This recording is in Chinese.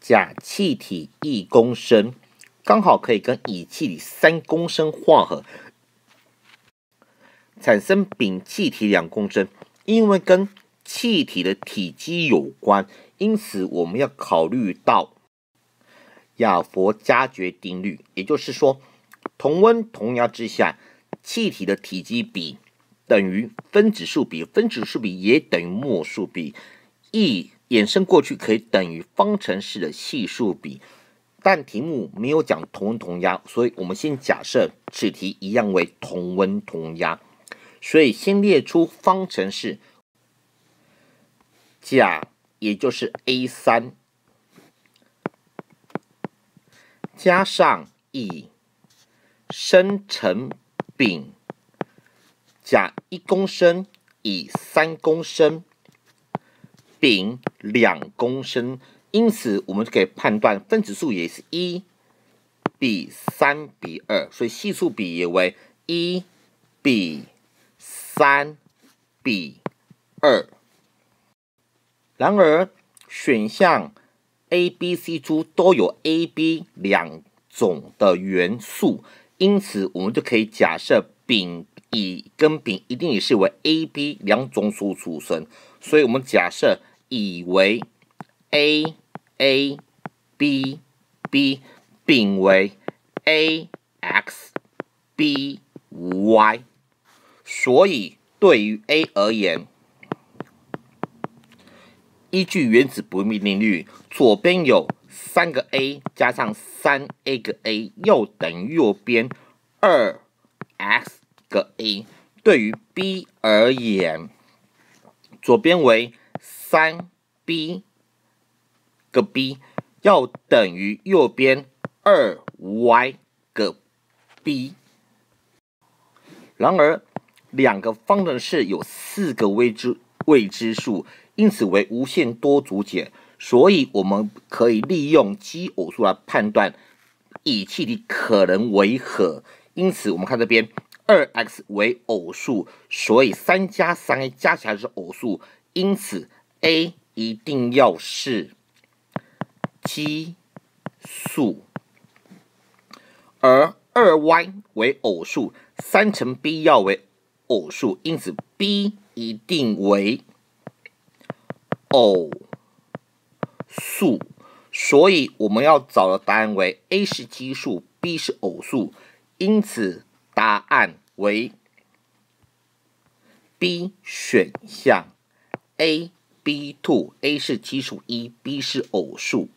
甲气体一公升，刚好可以跟乙气体三公升化合，产生丙气体两公升。因为跟气体的体积有关，因此我们要考虑到亚佛加爵定律，也就是说，同温同压之下，气体的体积比等于分子数比，分子数比也等于摩数比。一衍生过去可以等于方程式的系数比，但题目没有讲同温同压，所以我们先假设此题一样为同温同压，所以先列出方程式：甲也就是 A 三加上乙生成丙，甲一公升，乙三公升。丙两公升，因此我们就可以判断分子数也是一比三比二，所以系数比也为一比三比二。然而，选项 A、B、C、D 都有 A、B 两种的元素，因此我们就可以假设丙乙跟丙一定也是为 A、B 两种所组成，所以我们假设。乙为 a a b b，丙为 a x b y，所以对于 a 而言，依据原子不灭定律，左边有三个 a 加上三 A 个 a，又等于右边二 x 个 a。对于 b 而言，左边为三 b 个 b 要等于右边二 y 个 b。然而，两个方程式有四个未知未知数，因此为无限多组解。所以，我们可以利用奇偶数来判断乙气体可能为何。因此，我们看这边，二 x 为偶数，所以三加三 a 加起来是偶数，因此。a 一定要是奇数，而二 y 为偶数，三乘 b 要为偶数，因此 b 一定为偶数，所以我们要找的答案为 a 是奇数，b 是偶数，因此答案为 b 选项 a。b to w a 是奇数，一 b 是偶数。